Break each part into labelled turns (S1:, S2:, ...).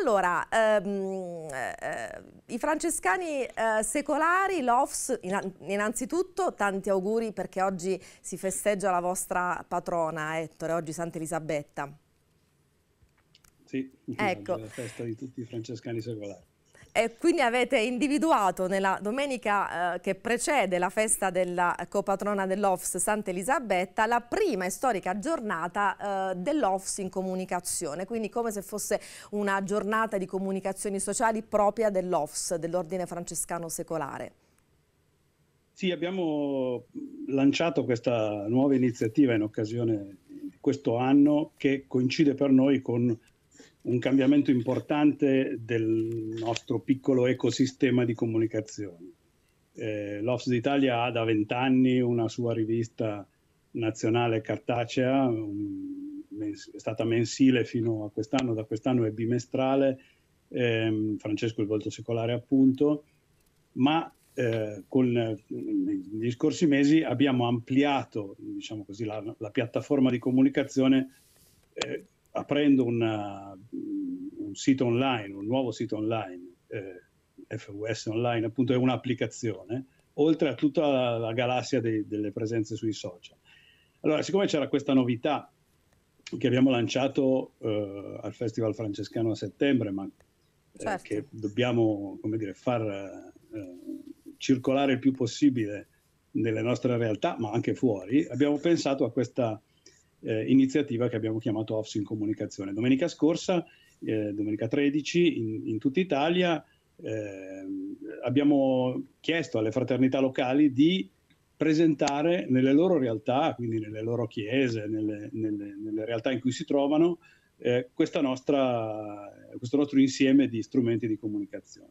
S1: Allora, ehm, eh, i francescani eh, secolari, l'OFS, innanzitutto tanti auguri perché oggi si festeggia la vostra patrona, Ettore, oggi Santa Elisabetta. Sì, ecco. la
S2: festa di tutti i francescani secolari.
S1: E quindi avete individuato nella domenica eh, che precede la festa della copatrona dell'OFS Santa Elisabetta la prima e storica giornata eh, dell'OFS in comunicazione, quindi come se fosse una giornata di comunicazioni sociali propria dell'OFS, dell'Ordine Francescano Secolare.
S2: Sì, abbiamo lanciato questa nuova iniziativa in occasione di questo anno che coincide per noi con un cambiamento importante del nostro piccolo ecosistema di comunicazione. Eh, L'Ops d'Italia ha da vent'anni una sua rivista nazionale cartacea, un, mens- è stata mensile fino a quest'anno, da quest'anno è bimestrale, ehm, Francesco il Volto Secolare appunto, ma eh, con, eh, negli scorsi mesi abbiamo ampliato diciamo così, la, la piattaforma di comunicazione eh, aprendo una, mm, un sito online, un nuovo sito online, eh, FWS Online, appunto è un'applicazione, oltre a tutta la, la galassia dei, delle presenze sui social. Allora, siccome c'era questa novità che abbiamo lanciato eh, al Festival Francescano a settembre, ma eh, certo. che dobbiamo dire, far eh, circolare il più possibile nelle nostre realtà, ma anche fuori, abbiamo pensato a questa eh, iniziativa che abbiamo chiamato Offs in Comunicazione. Domenica scorsa, eh, domenica 13, in, in tutta Italia eh, abbiamo chiesto alle fraternità locali di presentare nelle loro realtà, quindi nelle loro chiese, nelle, nelle, nelle realtà in cui si trovano, eh, nostra, questo nostro insieme di strumenti di comunicazione.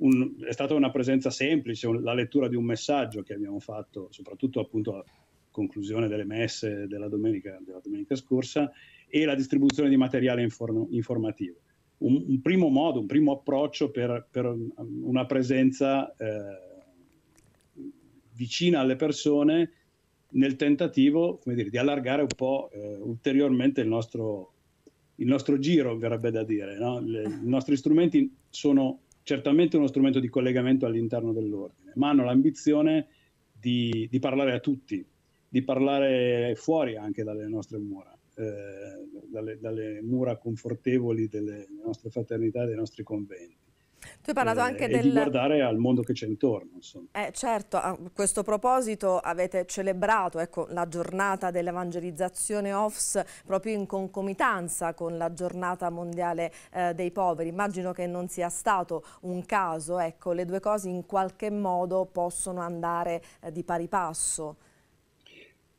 S2: Un, è stata una presenza semplice, un, la lettura di un messaggio che abbiamo fatto, soprattutto appunto conclusione delle messe della domenica, della domenica scorsa e la distribuzione di materiale inform- informativo. Un, un, primo modo, un primo approccio per, per um, una presenza eh, vicina alle persone nel tentativo dire, di allargare un po' eh, ulteriormente il nostro, il nostro, giro, verrebbe da dire. No? Le, I nostri strumenti sono certamente uno strumento di collegamento all'interno dell'ordine, ma hanno l'ambizione di, di parlare a tutti, di parlare fuori anche dalle nostre mura, eh, dalle, dalle, mura confortevoli delle nostre fraternità, dei nostri conventi.
S1: Tu hai parlato eh, anche del... di guardare
S2: al mondo che c'è intorno.
S1: Eh, certo, a questo proposito avete celebrato ecco, la giornata dell'evangelizzazione OFS proprio in concomitanza con la giornata mondiale eh, dei poveri. Immagino che non sia stato un caso, ecco, le due cose in qualche modo possono andare eh, di pari passo.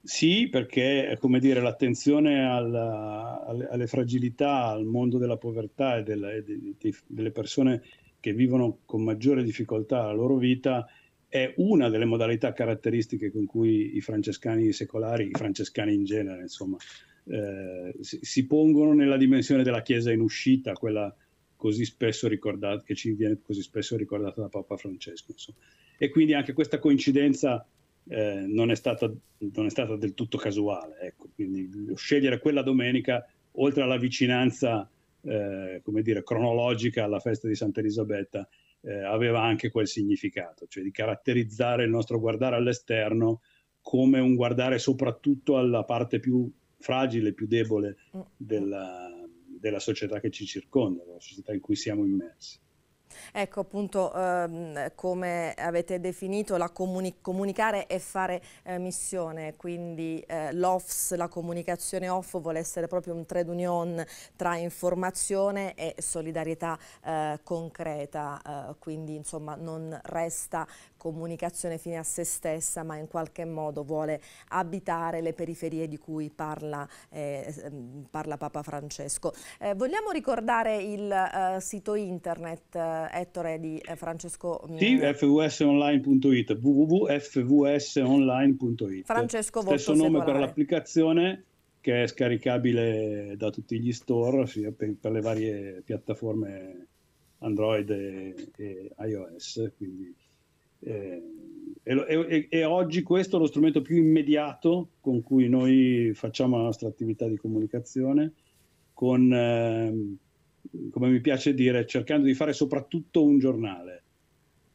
S2: Sì, perché dire, l'attenzione alla, alle, alle, fragilità, al mondo della povertà e, della, e de, de, delle persone che vivono con maggiore difficoltà la loro vita è una delle modalità caratteristiche con cui i francescani secolari, i francescani in genere, insomma, eh, si, si, pongono nella dimensione della Chiesa in uscita, quella così spesso ricordata, che ci viene così spesso ricordata da Papa Francesco. Insomma. E quindi anche questa coincidenza eh, non, è stata, non, è stata, del tutto casuale. Ecco. Quindi scegliere quella domenica, oltre alla vicinanza eh, come dire, cronologica alla festa di Santa Elisabetta, eh, aveva anche quel significato, cioè di caratterizzare il nostro guardare all'esterno come un guardare soprattutto alla parte più fragile, più debole mm. della, della società che ci circonda, della società in cui siamo immersi.
S1: Ecco appunto ehm, come avete definito la comuni comunicare e fare eh, missione, quindi eh, l'OFS, la comunicazione off vuole essere proprio un trade union tra informazione e solidarietà eh, concreta, eh, quindi insomma non resta comunicazione fine a se stessa ma in qualche modo vuole abitare le periferie di cui parla, eh, ehm, parla Papa Francesco. Eh, vogliamo ricordare il sito internet eh, Ettore di eh, Francesco mm, Sì,
S2: fvsonline.it, www.fvsonline.it. Francesco Volto Stesso nome per l'applicazione che è scaricabile da tutti gli store, sia per, per le varie piattaforme Android e, e iOS. Quindi, eh, e, e, e, oggi questo è lo strumento più immediato con cui noi facciamo la nostra attività di comunicazione, con, eh, come mi piace dire, cercando di fare soprattutto un giornale.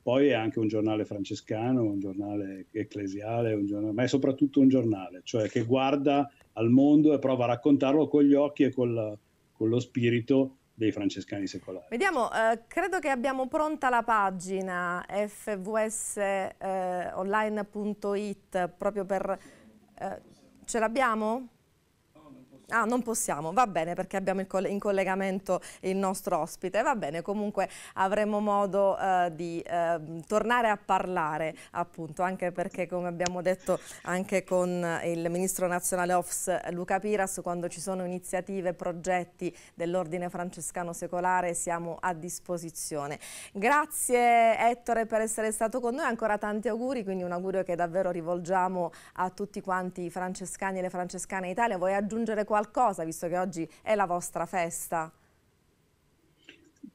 S2: Poi è anche un giornale francescano, un giornale ecclesiale, un giornale, ma è soprattutto un giornale, cioè che guarda al mondo e prova a raccontarlo con gli occhi e col, con lo spirito dei francescani
S1: secolari. Vediamo, eh, credo che abbiamo pronta la pagina fvsonline.it eh, proprio per... Eh, ce l'abbiamo? Ah, non possiamo, va bene perché abbiamo in collegamento il nostro ospite, va bene, comunque avremo modo eh, di eh, tornare a parlare appunto, anche perché come abbiamo detto anche con il Ministro Nazionale OFS Luca Piras, quando ci sono iniziative, progetti dell'Ordine Francescano Secolare siamo a disposizione. Grazie Ettore per essere stato con noi, ancora tanti auguri, quindi un augurio che davvero rivolgiamo a tutti quanti i francescani e le francescane Italia. Vuoi aggiungere qualcosa? qualcosa, visto che oggi è la vostra festa?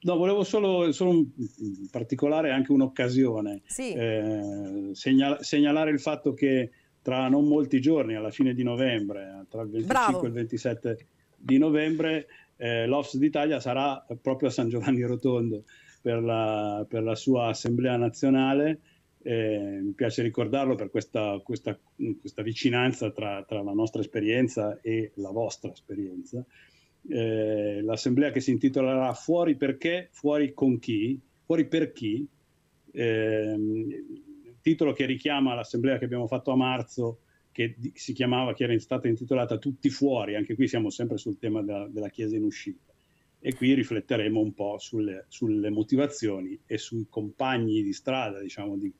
S2: No, volevo solo, solo in particolare anche un'occasione, sì. eh, segnal segnalare il fatto che tra non molti giorni, alla fine di novembre, tra il 25 Bravo. e il 27 di novembre, eh, l'Ofs d'Italia sarà proprio a San Giovanni Rotondo per la, per la sua assemblea nazionale eh, mi piace ricordarlo per questa, questa, questa vicinanza tra, tra, la nostra esperienza e la vostra esperienza. Eh, l'assemblea che si intitolerà Fuori perché, fuori con chi, fuori per chi, eh, titolo che richiama l'assemblea che abbiamo fatto a marzo che si chiamava, che era stata intitolata Tutti fuori, anche qui siamo sempre sul tema della, della Chiesa in uscita. E qui rifletteremo un po' sulle, sulle motivazioni e sui compagni di strada, diciamo, di,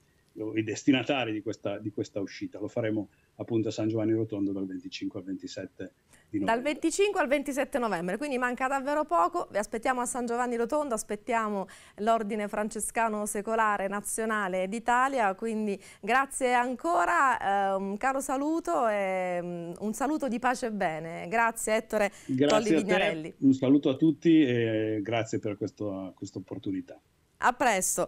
S2: i destinatari di questa, di questa, uscita. Lo faremo appunto a San Giovanni Rotondo dal 25 al 27 novembre.
S1: Dal 25 al 27 novembre, quindi manca davvero poco. Vi aspettiamo a San Giovanni Rotondo, aspettiamo l'Ordine Francescano Secolare Nazionale d'Italia, quindi grazie ancora, eh, un caro saluto e um, un saluto di pace e bene. Grazie Ettore Colli Vignarelli.
S2: un saluto a tutti e grazie per questa opportunità.
S1: A presto.